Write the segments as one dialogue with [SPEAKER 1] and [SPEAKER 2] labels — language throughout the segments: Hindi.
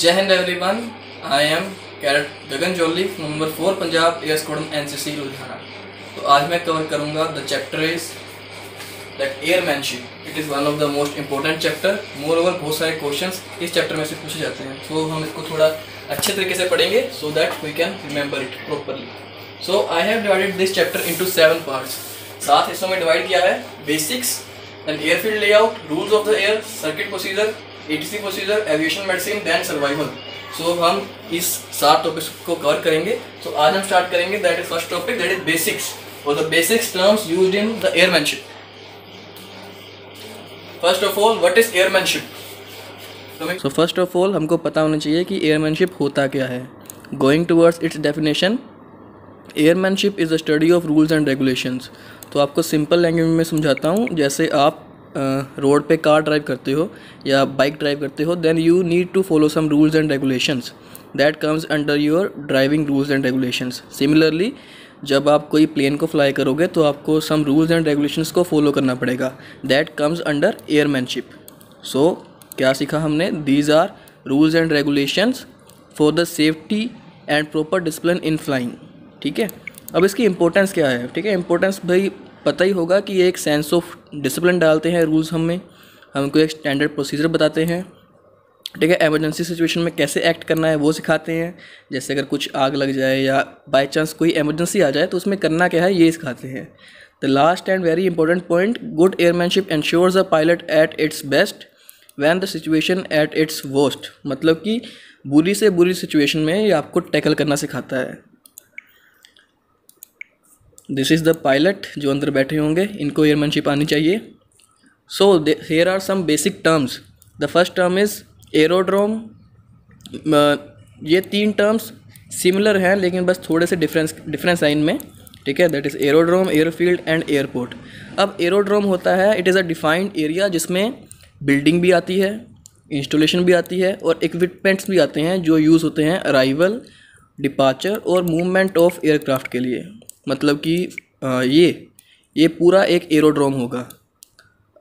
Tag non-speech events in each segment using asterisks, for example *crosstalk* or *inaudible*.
[SPEAKER 1] जय Hind everyone I am cadet Gagan Joli number four Punjab air squadron N C C Ludhiana तो आज मैं कवर करूँगा the chapter is air airmanship it is one of the most important chapter moreover बहुत सारे क्वेश्चन इस चैप्टर में से पूछे जाते हैं तो so, हम इसको थोड़ा अच्छे तरीके से पढ़ेंगे so that we can remember it properly so I have divided this chapter into seven parts सात हिस्सों में डिवाइड किया है basics and airfield layout rules of the air circuit procedure ATC procedure aviation medicine then survival so हम इस सात टॉपिक्स को कवर करेंगे सो so, आज हम स्टार्ट करेंगे that is first topic that is basics और the basics terms use in the airmanship first of all what is airmanship so first of all हमको पता होना चाहिए कि एयरमैनशिप होता क्या है going towards its definition airmanship is the study of rules and regulations तो आपको सिंपल लैंग्वेज में समझाता हूँ जैसे आप रोड पे कार ड्राइव करते हो या बाइक ड्राइव करते हो then you need to follow some rules and regulations that comes under your driving rules and regulations similarly जब आप कोई प्लेन को फ्लाई करोगे तो आपको सम रूल्स एंड रेगुलेशंस को फॉलो करना पड़ेगा that comes under airmanship so क्या सीखा हमने these are rules and regulations for the safety and proper discipline in flying ठीक है अब इसकी इंपॉर्टेंस क्या है ठीक है इम्पोर्टेंस भाई पता ही होगा कि ये एक सेंस ऑफ डिसिप्लिन डालते हैं रूल्स हमें हमको एक स्टैंडर्ड प्रोसीजर बताते हैं ठीक है एमरजेंसी सिचुएशन में कैसे एक्ट करना है वो सिखाते हैं जैसे अगर कुछ आग लग जाए या बाई चांस कोई एमरजेंसी आ जाए तो उसमें करना क्या है ये सिखाते हैं the last and very important point good airmanship ensures a pilot at its best when the situation at its worst मतलब कि बुरी से बुरी सिचुएशन में ये आपको टैकल करना सिखाता है दिस इज़ द पायलट जो अंदर बैठे होंगे इनको एयरमैनशिप आनी चाहिए so here are some basic terms the first term is aerodrome ये तीन टर्म्स सिमिलर हैं लेकिन बस थोड़े से डिफरेंस डिफरेंस है इनमें ठीक है that is aerodrome airfield and airport अब एरोड्रोम होता है it is a defined area जिसमें बिल्डिंग भी आती है इंस्टॉलेशन भी आती है और इक्विपमेंट्स भी आते हैं जो यूज़ होते हैं अराइवल डिपार्चर और मूवमेंट ऑफ एयरक्राफ्ट के लिए मतलब कि ये ये पूरा एक एरोड्रोम होगा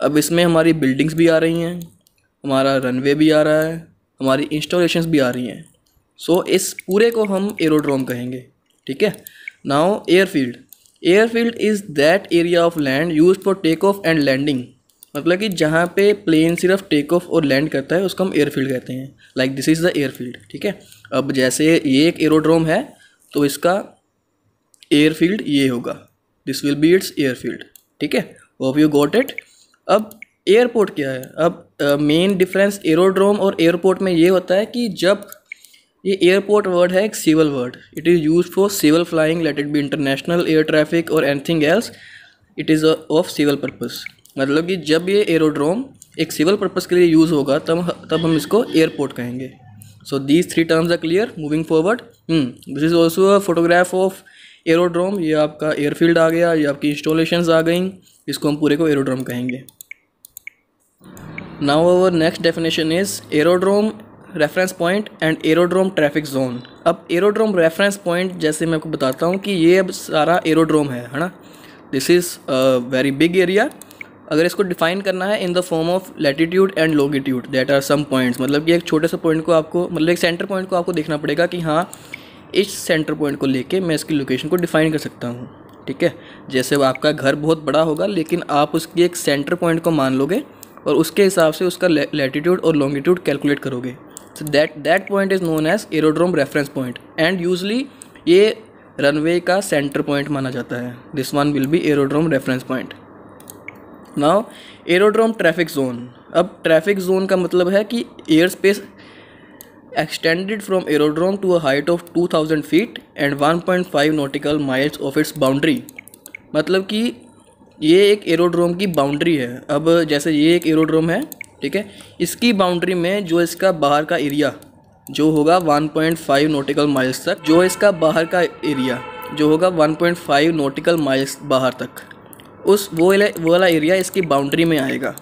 [SPEAKER 1] अब इसमें हमारी बिल्डिंग्स भी आ रही हैं हमारा रनवे भी आ रहा है हमारी इंस्टॉलेशंस भी आ रही हैं सो so, इस पूरे को हम एरोड्रोम कहेंगे ठीक है now airfield airfield is that area of land use for take off and landing मतलब कि जहाँ पे प्लेन सिर्फ टेक ऑफ और लैंड करता है उसको हम एयरफील्ड कहते हैं like this is the airfield ठीक है अब जैसे ये एक एरोड्रोम है तो इसका एयरफील्ड ये होगा this will be its airfield ठीक है ऑफ यू गोट इट अब एयरपोर्ट क्या है अब मेन डिफरेंस एरोड्रोम और एयरपोर्ट में ये होता है कि जब ये एयरपोर्ट वर्ड है एक civil word it is use for civil flying let it be international air traffic और anything else it is of civil purpose मतलब कि जब ये एरोड्रोम एक सिविल पर्पस के लिए यूज़ होगा तब तब हम इसको एयरपोर्ट कहेंगे so these three terms are clear moving forward this is also a photograph of aerodrome ये आपका एयरफील्ड आ गया ये आपकी इंस्टॉलेशंस आ गई इसको हम पूरे को एरोड्रोम कहेंगे now over next definition is aerodrome reference point and aerodrome traffic zone अब एरोड्रोम रेफरेंस पॉइंट जैसे मैं आपको बताता हूँ कि ये अब सारा एरोड्रोम है है ना this is very big area अगर इसको डिफाइन करना है in the form of latitude and longitude that are some points मतलब कि एक छोटे से पॉइंट को आपको मतलब एक सेंटर पॉइंट को आपको देखना पड़ेगा कि हाँ इस सेंटर पॉइंट को लेके मैं इसकी लोकेशन को डिफाइन कर सकता हूँ ठीक है जैसे आपका घर बहुत बड़ा होगा लेकिन आप उसकी एक सेंटर पॉइंट को मान लोगे और उसके हिसाब से उसका लेटीट्यूड और लॉन्गिट्यूड कैलकुलेट करोगे so that that point is known as aerodrome reference point and usually ये रनवे का सेंटर पॉइंट माना जाता है this one will be aerodrome reference point now aerodrome traffic zone अब ट्रैफिक जोन का मतलब है कि air space extended from aerodrome to a height of 2000 feet and 1.5 nautical miles of its boundary मतलब कि ये एक एरोड्रोम की बाउंड्री है अब जैसे ये एक एरोड्रोम है ठीक है इसकी बाउंड्री में जो इसका बाहर का एरिया जो होगा 1.5 नोटिकल माइल्स तक जो इसका बाहर का एरिया जो होगा 1.5 नोटिकल माइल्स बाहर तक उस वो वाला एरिया इसकी बाउंड्री में आएगा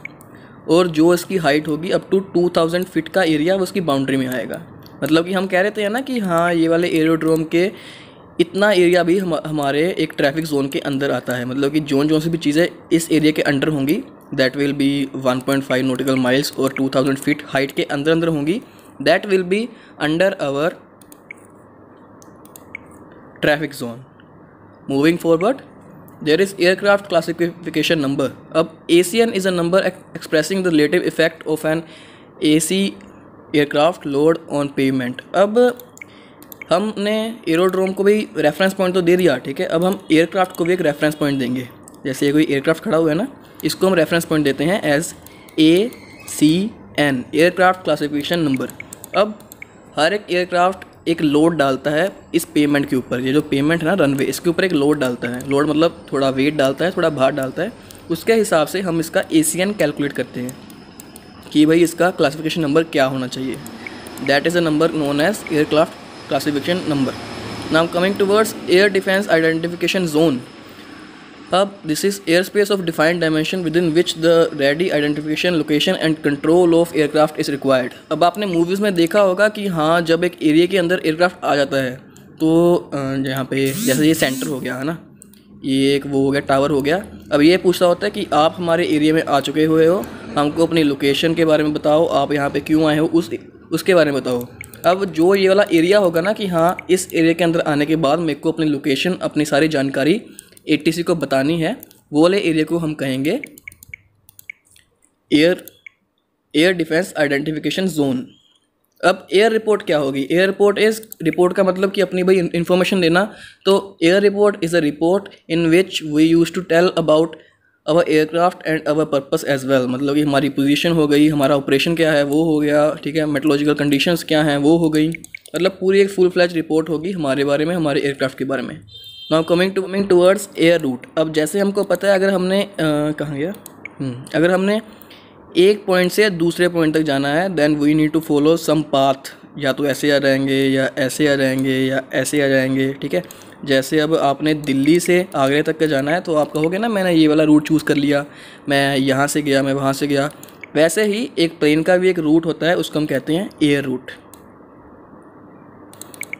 [SPEAKER 1] और जो इसकी हाइट होगी up to two thousand feet का एरिया उसकी बाउंड्री में आएगा मतलब कि हम कह रहे थे ना कि हाँ ये वाले एरोड्रोम के इतना एरिया भी हम हमारे एक ट्रैफिक जोन के अंदर आता है मतलब कि जोन जोन से भी चीज़ें इस एरिया के अंडर होंगी that will be 1.5 nautical miles और 2000 फीट हाइट के अंदर अंदर होंगी that will be under our traffic zone moving forward there is aircraft classification number अब A C N is a number expressing the relative effect of an A C aircraft load on pavement अब हमने एरोड्रोम को भी रेफरेंस पॉइंट तो दे दिया ठीक है अब हम एयरक्राफ्ट को भी एक रेफरेंस पॉइंट देंगे जैसे ये कोई एयरक्राफ्ट खड़ा हुआ है ना इसको हम रेफरेंस पॉइंट देते हैं as A C N aircraft classification number अब हर एक एयरक्राफ्ट एक लोड डालता है इस पेमेंट के ऊपर ये जो पेमेंट है ना रनवे इसके ऊपर एक लोड डालता है लोड मतलब थोड़ा वेट डालता है थोड़ा भार डालता है उसके हिसाब से हम इसका ए कैलकुलेट करते हैं कि भाई इसका क्लासिफिकेशन नंबर क्या होना चाहिए that is a number known as aircraft classification number now coming towards air defence identification zone अब this is air space of defined dimension within which the ready identification location and control of aircraft is required अब आपने मूवीज़ में देखा होगा कि हाँ जब एक एरिया के अंदर एयरक्राफ्ट आ जाता है तो यहाँ पे जैसे ये सेंटर हो गया है ना ये एक वो हो गया टावर हो गया अब ये पूछता होता है कि आप हमारे एरिया में आ चुके हुए हो हमको अपनी लोकेशन के बारे में बताओ आप यहाँ पे क्यों आए हो उस उसके बारे में बताओ अब जो ये वाला एरिया होगा ना कि हाँ इस एरिया के अंदर आने के बाद मेरे को अपनी लोकेशन अपनी सारी जानकारी एटीसी को बतानी है वो वाले एरिया को हम कहेंगे air air defence identification zone अब एयर रिपोर्ट क्या होगी एयर रिपोर्ट इज रिपोर्ट का मतलब कि अपनी भाई इन्फॉर्मेशन देना तो air report is a report in which we use to tell about our aircraft and our purpose as well मतलब कि हमारी पोजीशन हो गई हमारा ऑपरेशन क्या है वो हो गया ठीक है मेटोलॉजिकल कंडीशंस क्या हैं वो हो गई मतलब पूरी एक फुल फ्लैच रिपोर्ट होगी हमारे बारे में हमारे एयरक्राफ्ट के बारे में now coming to coming towards air route अब जैसे हमको पता है अगर हमने कहाँ गया हम्म, अगर हमने एक पॉइंट से दूसरे पॉइंट तक जाना है then we need to follow some path या तो ऐसे आ रहेंगे या ऐसे आ जाएंगे या ऐसे आ जाएंगे ठीक है जैसे अब आपने दिल्ली से आगरे तक का जाना है तो आप कहोगे ना मैंने ये वाला रूट चूज़ कर लिया मैं यहाँ से गया मैं वहाँ से गया वैसे ही एक प्लेन का भी एक रूट होता है उसको हम कहते हैं air route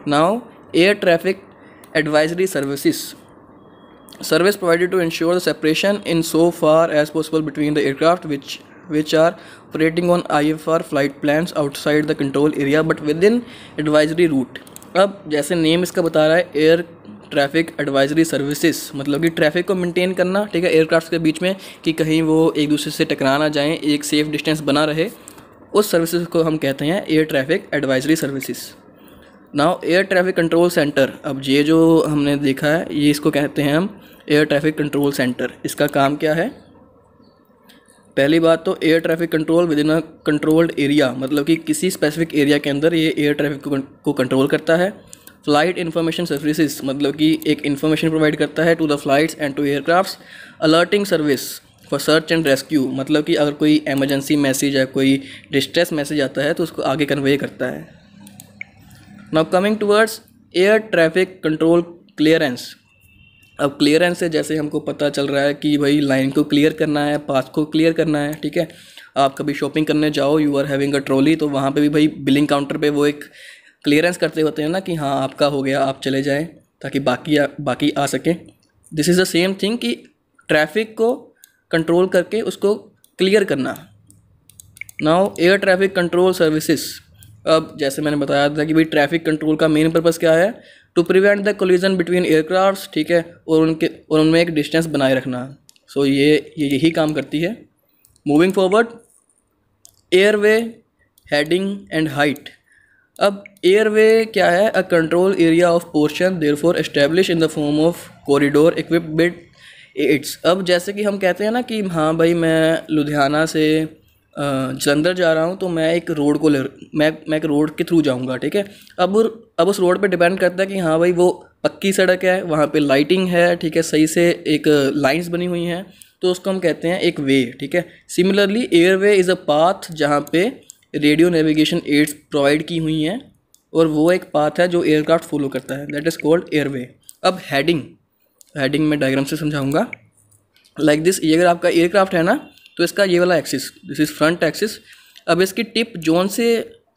[SPEAKER 1] now air traffic advisory services service provided to ensure the separation in so far as possible between the aircraft which which are operating on I F R flight plan outside the control area but within advisory route अब जैसे नेम इसका बता रहा है एयर ट्रैफिक एडवाइजरी सर्विसेज मतलब कि ट्रैफिक को मेंटेन करना ठीक है एयरक्राफ्ट के बीच में कि कहीं वो एक दूसरे से टकरा ना जाएँ एक सेफ डिस्टेंस बना रहे उस सर्विसेज को हम कहते हैं air traffic advisory services now air traffic control centre अब ये जो हमने देखा है ये इसको कहते हैं हम एयर ट्रैफिक कंट्रोल सेंटर इसका काम क्या है पहली बात तो air traffic control within a controlled area मतलब कि किसी स्पेसिफिक एरिया के अंदर ये एयर ट्रैफिक को कंट्रोल करता है फ्लाइट इन्फॉर्मेशन सर्विसेज मतलब कि एक इन्फॉर्मेशन प्रोवाइड करता है to the flights and to aircrafts alerting service for search and rescue मतलब कि अगर कोई एमरजेंसी मैसेज या कोई डिस्ट्रेस मैसेज आता है तो उसको आगे कन्वे करता है now coming towards air traffic control clearance अब क्लियरेंस से जैसे हमको पता चल रहा है कि भाई लाइन को क्लियर करना है पाथ को क्लियर करना है ठीक है आप कभी शॉपिंग करने जाओ you are having a trolley तो वहाँ पे भी भाई बिलिंग काउंटर पे वो एक क्लियरेंस करते होते हैं ना कि हाँ आपका हो गया आप चले जाएँ ताकि बाकी आ, बाकी आ सकें this is the same thing कि ट्रैफिक को कंट्रोल करके उसको क्लियर करना now air traffic control services अब जैसे मैंने बताया था कि भाई ट्रैफिक कंट्रोल का मेन पर्पज़ क्या है to prevent the collision between aircraft ठीक है और उनके और उनमें एक डिस्टेंस बनाए रखना सो ये, ये यही काम करती है moving forward airway heading and height अब एयरवे क्या है a control area of portion there for establish in the form of corridor equipped with aids अब जैसे कि हम कहते हैं ना कि हाँ भाई मैं लुधियाना से जलंधर जा रहा हूँ तो मैं एक रोड को ले मैं मैं एक रोड के थ्रू जाऊँगा ठीक है अब अब उस रोड पे डिपेंड करता है कि हाँ भाई वो पक्की सड़क है वहाँ पे लाइटिंग है ठीक है सही से एक लाइंस बनी हुई हैं तो उसको हम कहते हैं एक वे ठीक है similarly airway is a path जहाँ पे रेडियो नेविगेशन एड्स प्रोवाइड की हुई हैं और वो एक पाथ है जो एयरक्राफ्ट फॉलो करता है दैट इज़ कॉल्ड वे अब हैडिंग हैडिंग में डायग्राम से समझाऊँगा लाइक दिस ये अगर आपका एयरक्राफ्ट है ना तो इसका ये वाला axis this is front axis अब इसकी टिप जोन से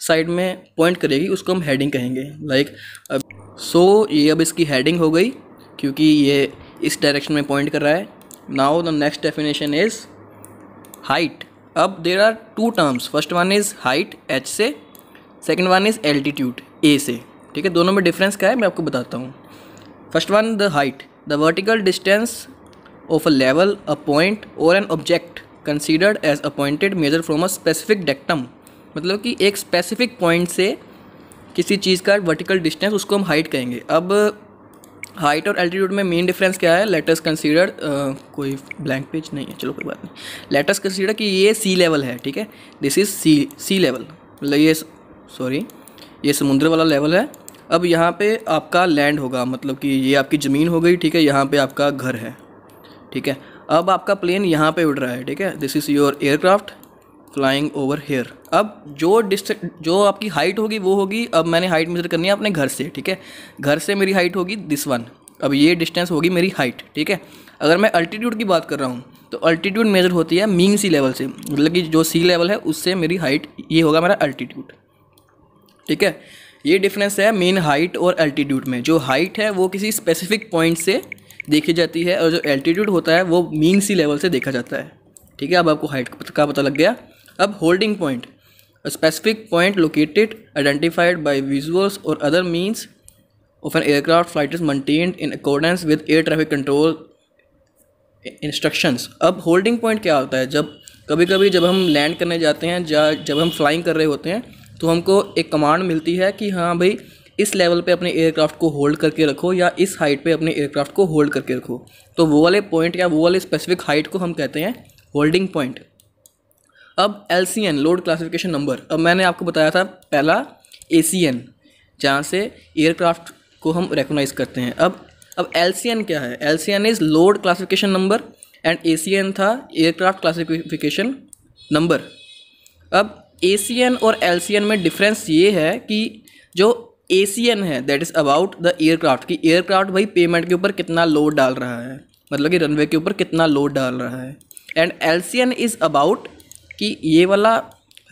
[SPEAKER 1] साइड में पॉइंट करेगी उसको हम हेडिंग कहेंगे लाइक अब सो so, ये अब इसकी हेडिंग हो गई क्योंकि ये इस डायरेक्शन में पॉइंट कर रहा है now the next definition is height अब there are two terms first one is height H से second one is altitude A से ठीक है दोनों में डिफरेंस क्या है मैं आपको बताता हूँ first one the height the vertical distance of a level a point और an object considered as appointed measure from a specific datum मतलब कि एक स्पेसिफिक पॉइंट से किसी चीज़ का वर्टिकल डिस्टेंस उसको हम हाइट कहेंगे अब हाइट और एल्टीट्यूड में मेन डिफरेंस क्या है लेटर्स कंसीडर कोई ब्लैंक पेज नहीं है चलो कोई बात नहीं लेटर्स कंसीडर कि ये सी लेवल है ठीक है this is sea sea level मतलब ये सॉरी ये समुद्र वाला लेवल है अब यहाँ पे आपका लैंड होगा मतलब कि ये आपकी ज़मीन हो गई ठीक है यहाँ पे आपका घर है ठीक है अब आपका प्लेन यहाँ पे उड़ रहा है ठीक है this is your aircraft flying over here अब जो डिस्ट जो आपकी हाइट होगी वो होगी अब मैंने हाइट मेजर करनी है अपने घर से ठीक है घर से मेरी हाइट होगी दिस वन अब ये डिस्टेंस होगी मेरी हाइट ठीक है अगर मैं अल्टीट्यूड की बात कर रहा हूँ तो अल्टीट्यूड मेजर होती है मीन सी लेवल से मतलब कि जो सी लेवल है उससे मेरी हाइट ये होगा मेरा अल्टीट्यूड ठीक है ये डिफरेंस है मेन हाइट और अल्टीट्यूड में जो हाइट है वो किसी स्पेसिफिक पॉइंट से देखी जाती है और जो एल्टीट्यूड होता है वो मीन सी लेवल से देखा जाता है ठीक है अब आपको हाइट का पता लग गया अब holding point specific point located identified by visuals और other means of an aircraft flight is maintained in accordance with air traffic control instructions अब होल्डिंग पॉइंट क्या होता है जब कभी कभी जब हम लैंड करने जाते हैं या जब हम फ्लाइंग कर रहे होते हैं तो हमको एक कमांड मिलती है कि हाँ भाई इस लेवल पे अपने एयरक्राफ्ट को होल्ड करके रखो या इस हाइट पे अपने एयरक्राफ्ट को होल्ड करके रखो तो वो वाले पॉइंट या वो वाले स्पेसिफिक हाइट को हम कहते हैं होल्डिंग पॉइंट अब L C N load classification number अब मैंने आपको बताया था पहला ए सी एन जहाँ से एयरक्राफ्ट को हम रेकोनाइज़ करते हैं अब अब एल सी एन क्या है L C N is load classification number and A C N था एयरक्राफ्ट क्लासिफिकेशन नंबर अब ए सी एन और एल सी एन में डिफरेंस ये है कि जो एन है that is about the aircraft कि एयरक्राफ्ट भाई पेमेंट के ऊपर कितना लोड डाल रहा है मतलब कि रनवे के ऊपर कितना लोड डाल रहा है एंड एन इज़ अबाउट कि ये वाला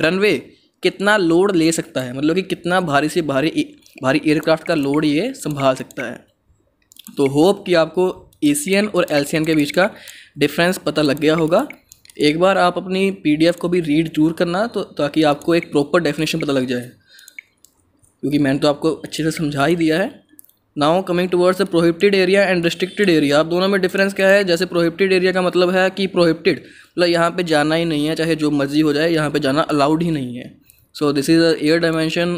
[SPEAKER 1] रनवे कितना लोड ले सकता है मतलब कि कितना भारी से भारी भारी एयरक्राफ्ट का लोड ये संभाल सकता है तो होप कि आपको एन और एन के बीच का डिफरेंस पता लग गया होगा एक बार आप अपनी एफ को भी रीड जरूर करना तो ताकि आपको एक प्रॉपर डेफिनेशन पता लग जाए क्योंकि मैंने तो आपको अच्छे से समझा ही दिया है now coming towards a prohibited area and restricted area आप दोनों में डिफरेंस क्या है जैसे प्रोहिबिटेड एरिया का मतलब है कि प्रोहिबिटेड मतलब यहाँ पे जाना ही नहीं है चाहे जो मर्जी हो जाए यहाँ पे जाना अलाउड ही नहीं है so this is air dimension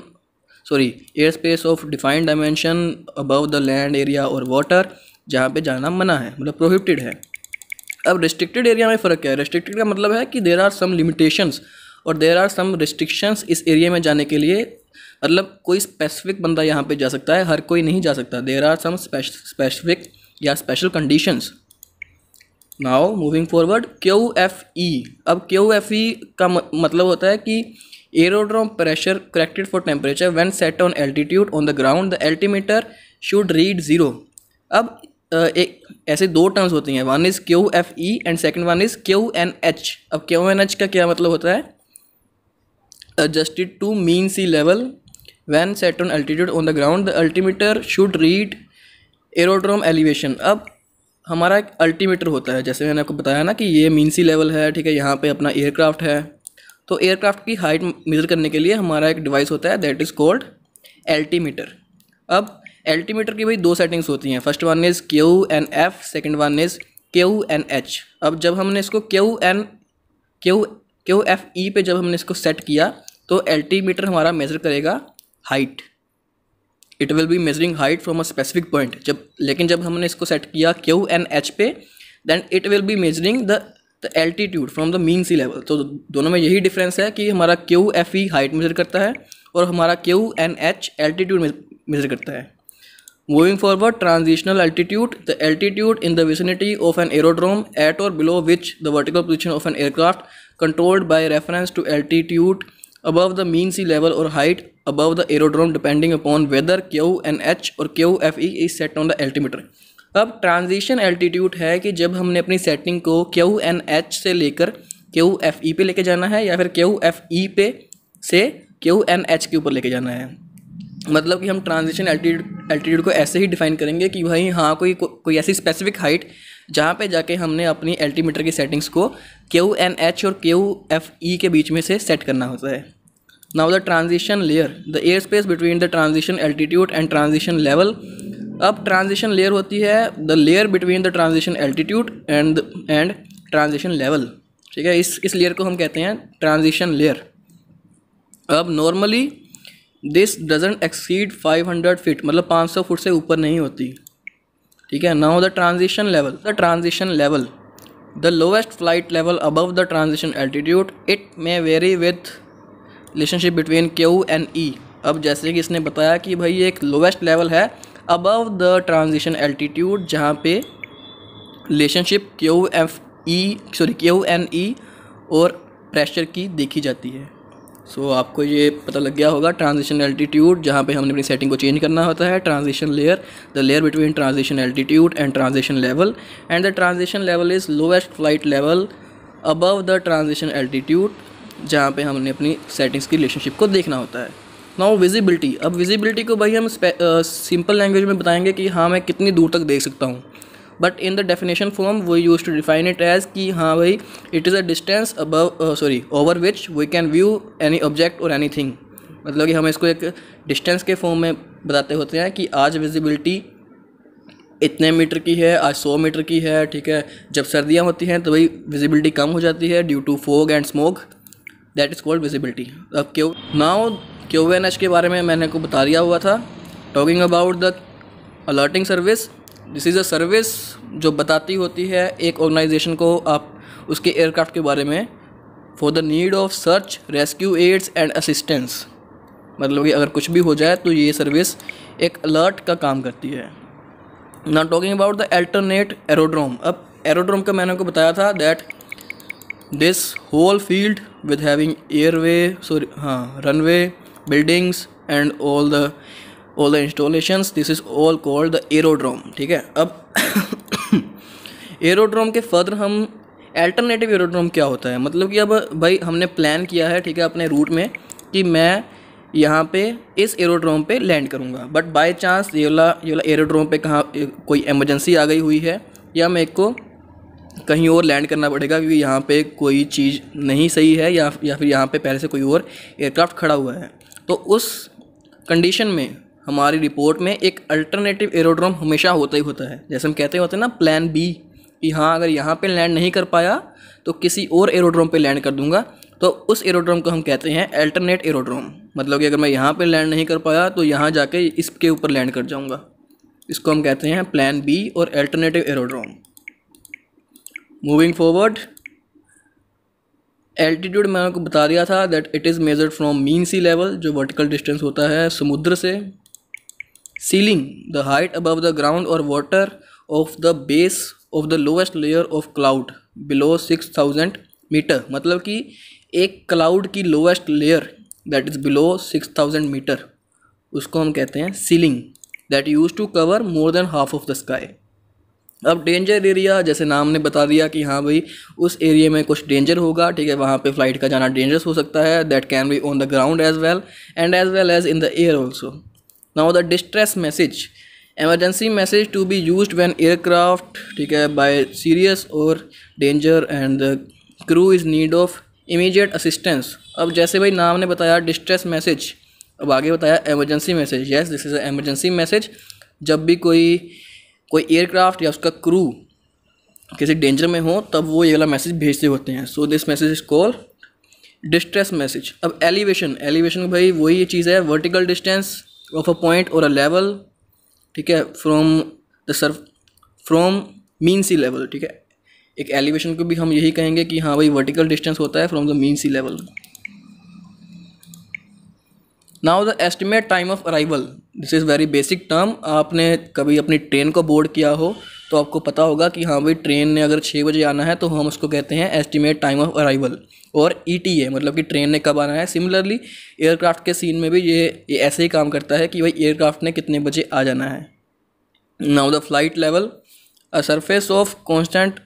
[SPEAKER 1] sorry air space of defined dimension above the land area or water जहाँ पे जाना मना है मतलब प्रोहिबिटेड है अब रिस्ट्रिक्टेड एरिया में फ़र्क क्या है रिस्ट्रिक्टेड का मतलब है कि देर आर सम लिमिटेशंस और देर आर सम रिस्ट्रिक्शंस इस एरिया में जाने के लिए मतलब कोई स्पेसिफिक बंदा यहाँ पे जा सकता है हर कोई नहीं जा सकता देर आर सम स्पेसिफिक या special conditions now moving forward Q F E अब क्यू एफ ई का मतलब होता है कि aerodrome pressure corrected for temperature when set on altitude on the ground the altimeter should read zero अब एक ऐसे दो टर्म्स होती हैं one is Q F E and second one is Q N H अब क्यू एन एच का क्या मतलब होता है adjusted to mean sea level. When set on altitude on the ground, the altimeter should read aerodrome elevation अब हमारा एक अल्टीमीटर होता है जैसे मैंने आपको बताया ना कि ये मीन सी लेवल है ठीक है यहाँ पे अपना एयरक्राफ्ट है तो एयरक्राफ्ट की हाइट मेज़र करने के लिए हमारा एक डिवाइस होता है दैट इज़ कॉल्ड एल्टीमीटर अब एल्टीमीटर की भाई दो सेटिंग्स होती हैं first one is Q N F second one is Q N H अब जब हमने इसको क्यू एन क्यू कि वो एफ ई पे जब हमने इसको सेट किया तो एल्टीमीटर हमारा मेज़र करेगा height it will be measuring height from a specific point जब लेकिन जब हमने इसको सेट किया क्यू एन एच पे then it will be measuring the the altitude from the mean sea level तो दोनों में यही डिफरेंस है कि हमारा Q F E height measure करता है और हमारा Q N H altitude measure करता है moving forward transitional altitude the altitude in the vicinity of an aerodrome at or below which the vertical position of an aircraft controlled by reference to altitude above the mean sea level or height above the aerodrome depending upon whether Q and H or QFE is set on the altimeter. अब ट्रांजिशन एल्टीट्यूड है कि जब हमने अपनी सेटिंग को क्यू एन एच से लेकर क्यू एफ ई पे लेके जाना है या फिर क्यू एफ ई पे से क्यू एन एच के ऊपर लेके जाना है मतलब कि हम ट्रांजिशन एल्टीट्यूड एल्टीट्यूड को ऐसे ही डिफाइन करेंगे कि भाई हाँ कोई को, कोई ऐसी स्पेसिफिक हाइट जहाँ पे जाके हमने अपनी एल्टीमीटर की सेटिंग्स को क्यू एन एच और क्यू एफ ई के बीच में से सेट करना होता है now the transition layer the air space between the transition altitude and transition level अब ट्रांजिशन लेयर होती है the layer between the transition altitude and and transition level ठीक है इस इस लेयर को हम कहते हैं ट्रांजिशन लेयर अब normally this doesn't exceed five hundred feet मतलब पाँच सौ फुट से ऊपर नहीं होती ठीक है now the transition level the transition level the lowest flight level above the transition altitude it may vary with relationship between Q and E अब जैसे कि इसने बताया कि भाई एक लोवेस्ट लेवल है अबव द ट्रांजिशन एल्टीट्यूड जहाँ पे relationship Q F E sorry Q and E और प्रेशर की देखी जाती है सो so, आपको ये पता लग गया होगा ट्रांजिशन एल्टीट्यूड जहाँ पे हमने अपनी सेटिंग को चेंज करना होता है transition layer the layer between transition altitude and transition level and the transition level is lowest flight level above the transition altitude जहाँ पे हमने अपनी सेटिंग्स की रिलेशनशिप को देखना होता है नाउ विजिबिलिटी अब विजिबिलिटी को भाई हम सिंपल लैंग्वेज में बताएंगे कि हाँ मैं कितनी दूर तक देख सकता हूँ but in the definition form we use to define it as कि हाँ भाई it is a distance above sorry over which we can view any object or anything मतलब कि हम इसको एक डिस्टेंस के फॉर्म में बताते होते हैं कि आज विजिबिलिटी इतने मीटर की है आज सौ मीटर की है ठीक है जब सर्दियाँ होती हैं तो भाई विजिबिलिटी कम हो जाती है due to fog and smoke that is called visibility अब क्यों नाउ क्यू एन एच के बारे में मैंने को बता दिया हुआ था talking about the alerting service this is a service जो बताती होती है एक ऑर्गेनाइजेशन को आप उसके एयरक्राफ्ट के बारे में for the need of search rescue aids and assistance मतलब कि अगर कुछ भी हो जाए तो ये सर्विस एक अलर्ट का काम करती है not talking about the alternate aerodrome अब एरोड्रोम का मैंने आपको बताया था that this whole field with having airway sorry हाँ runway buildings and all the all the installations this is all called the aerodrome ठीक है अब एरोड्रोम *coughs* के फर्दर हम एल्टरनेटिव एरोड्रोम क्या होता है मतलब कि अब भाई हमने प्लान किया है ठीक है अपने रूट में कि मैं यहाँ पे इस एरोड्रोम पे लैंड करूँगा बट बाय चांस ये वाला ये वाला एरोड्रोम पे कहाँ कोई एमरजेंसी आ गई हुई है या मेरे को कहीं और लैंड करना पड़ेगा क्योंकि यहाँ पे कोई चीज़ नहीं सही है या या फिर यहाँ पे पहले से कोई और एयरक्राफ्ट खड़ा हुआ है तो उस कंडीशन में हमारी रिपोर्ट में एक अल्टरनेटिव एरोड्रोम हमेशा होता ही होता है जैसे हम कहते होते हैं ना प्लान बी कि हाँ अगर यहाँ पे लैंड नहीं कर पाया तो किसी और एरोड्रोम पे लैंड कर दूंगा तो उस एरोड्रोम को हम कहते हैं अल्टरनेट एरोड्रोम मतलब कि अगर मैं यहाँ पे लैंड नहीं कर पाया तो यहाँ जाके इसके ऊपर लैंड कर जाऊँगा इसको हम कहते हैं प्लान बी और alternative aerodrome moving forward altitude मैंने आपको बता दिया था that it is measured from mean sea level जो वर्टिकल डिस्टेंस होता है समुद्र से ceiling the height above the ground or water of the base of the lowest layer of cloud below six thousand metre मतलब कि एक क्लाउड की lowest layer that is below six thousand metre उसको हम कहते हैं ceiling that use to cover more than half of the sky अब डेंजर एरिया जैसे नाम ने बता दिया कि हाँ भाई उस एरिया में कुछ डेंजर होगा ठीक है वहाँ पे फ्लाइट का जाना डेंजरस हो सकता है that can be on the ground as well and as well as in the air also now the distress message emergency message to be use when aircraft ठीक है by serious or danger and the crew is need of immediate assistance अब जैसे भाई नाम ने बताया डिस्ट्रेस मैसेज अब आगे बताया emergency message yes this is emergency message जब भी कोई कोई एयरक्राफ्ट या उसका क्रू किसी डेंजर में हो तब वो ये वाला मैसेज भेजते होते हैं so this message is call distress message अब एलिवेशन एलिवेशन भाई वही ये चीज़ है vertical distance of a point or a level ठीक है from the surf from mean sea level ठीक है एक एलिवेशन को भी हम यही कहेंगे कि हाँ भाई वर्टिकल डिस्टेंस होता है from the mean sea level now the estimate time of arrival this is very basic term आपने कभी अपनी ट्रेन को बोर्ड किया हो तो आपको पता होगा कि हाँ भाई ट्रेन ने अगर छः बजे आना है तो हम उसको कहते हैं एस्टिमेट टाइम ऑफ अराइवल और ई e मतलब कि ट्रेन ने कब आना है सिमिलरली एयरक्राफ्ट के सीन में भी ये, ये ऐसे ही काम करता है कि भाई एयरक्राफ्ट ने कितने बजे आ जाना है now the flight level a surface of constant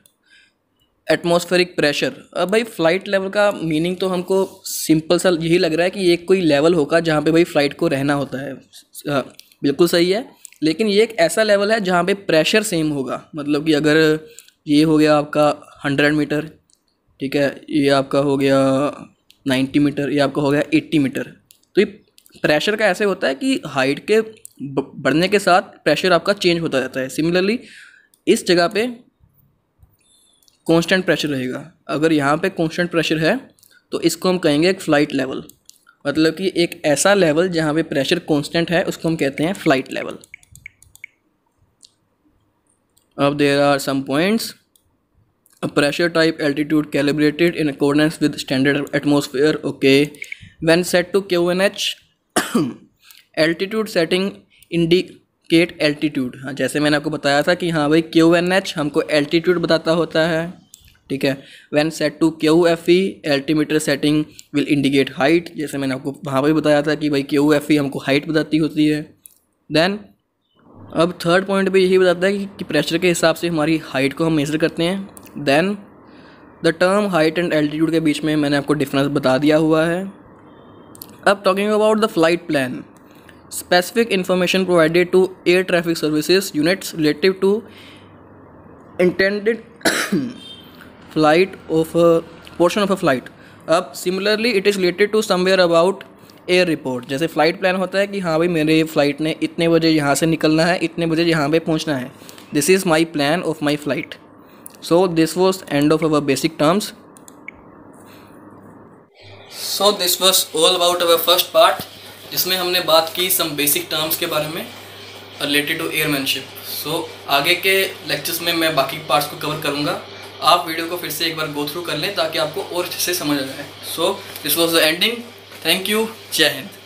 [SPEAKER 1] atmospheric pressure अब भाई फ़्लाइट लेवल का मीनिंग तो हमको सिंपल सा यही लग रहा है कि एक कोई लेवल होगा जहाँ पे भाई फ़्लाइट को रहना होता है हाँ, बिल्कुल सही है लेकिन ये एक ऐसा लेवल है जहाँ पे प्रेशर सेम होगा मतलब कि अगर ये हो गया आपका हंड्रेड मीटर ठीक है ये आपका हो गया नाइन्टी मीटर ये आपका हो गया एट्टी मीटर तो ये प्रेशर का ऐसे होता है कि हाइट के बढ़ने के साथ प्रेशर आपका चेंज होता रहता है सिमिलरली इस जगह पे कांस्टेंट प्रेशर रहेगा अगर यहाँ पे कांस्टेंट प्रेशर है तो इसको हम कहेंगे एक फ़्लाइट लेवल मतलब कि एक ऐसा लेवल जहाँ पे प्रेशर कांस्टेंट है उसको हम कहते हैं फ़्लाइट लेवल अब there are some points pressure type altitude calibrated in accordance with standard atmosphere okay when set to Q N H altitude setting indicate altitude हाँ जैसे मैंने आपको बताया था कि हाँ भाई क्यू एन एच हमको एल्टीट्यूड बताता होता है ठीक है when set to Q F E altimeter setting will indicate height जैसे मैंने आपको वहाँ पर भी बताया था कि भाई क्यू एफ ई हमको हाइट बताती होती है दैन अब थर्ड पॉइंट पे यही बताता है कि, प्रेशर के हिसाब से हमारी हाइट को हम मेज़र करते हैं then the term height and altitude के बीच में मैंने आपको डिफरेंस बता दिया हुआ है अब talking about the flight plan specific information provided to air traffic services units relative to intended flight of portion of a flight अब similarly it is related to somewhere about air report जैसे फ़्लाइट प्लान होता है कि हाँ भाई मेरे फ़्लाइट ने इतने बजे यहाँ से निकलना है इतने बजे यहाँ पे पहुँचना है this is my plan of my flight so this was end of our basic terms so this was all about our first part जिसमें हमने बात की सम बेसिक टर्म्स के बारे में रिलेटेड टू एयरमैनशिप सो आगे के लेक्चर्स में मैं बाकी पार्ट्स को कवर करूँगा आप वीडियो को फिर से एक बार गो थ्रू कर लें ताकि आपको और अच्छे से समझ आ जाए so this was the ending thank you जय हिंद